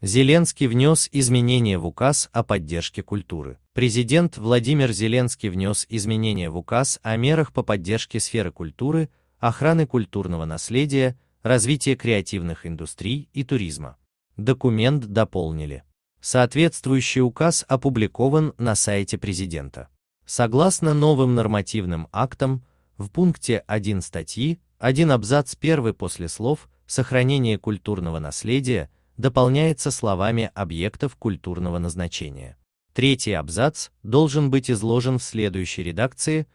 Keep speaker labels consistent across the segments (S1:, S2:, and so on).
S1: Зеленский внес изменения в указ о поддержке культуры. Президент Владимир Зеленский внес изменения в указ о мерах по поддержке сферы культуры, охраны культурного наследия, развития креативных индустрий и туризма. Документ дополнили. Соответствующий указ опубликован на сайте президента. Согласно новым нормативным актам, в пункте 1 статьи, 1 абзац 1 после слов «Сохранение культурного наследия» дополняется словами объектов культурного назначения. Третий абзац должен быть изложен в следующей редакции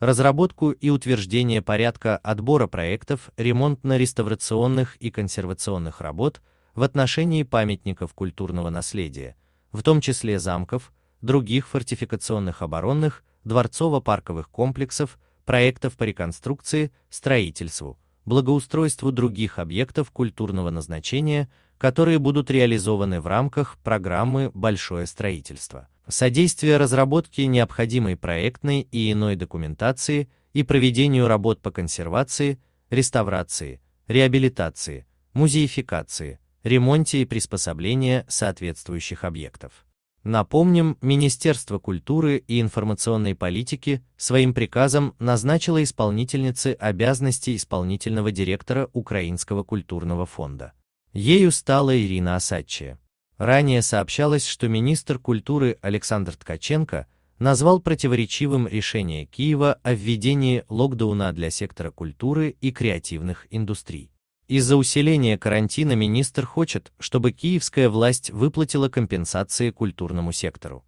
S1: разработку и утверждение порядка отбора проектов ремонтно-реставрационных и консервационных работ в отношении памятников культурного наследия, в том числе замков, других фортификационных оборонных, дворцово-парковых комплексов, проектов по реконструкции, строительству, благоустройству других объектов культурного назначения, которые будут реализованы в рамках программы «Большое строительство». Содействие разработке необходимой проектной и иной документации и проведению работ по консервации, реставрации, реабилитации, музеификации, ремонте и приспособления соответствующих объектов. Напомним, Министерство культуры и информационной политики своим приказом назначило исполнительницы обязанностей исполнительного директора Украинского культурного фонда. Ею стала Ирина Асадчия. Ранее сообщалось, что министр культуры Александр Ткаченко назвал противоречивым решение Киева о введении локдауна для сектора культуры и креативных индустрий. Из-за усиления карантина министр хочет, чтобы киевская власть выплатила компенсации культурному сектору.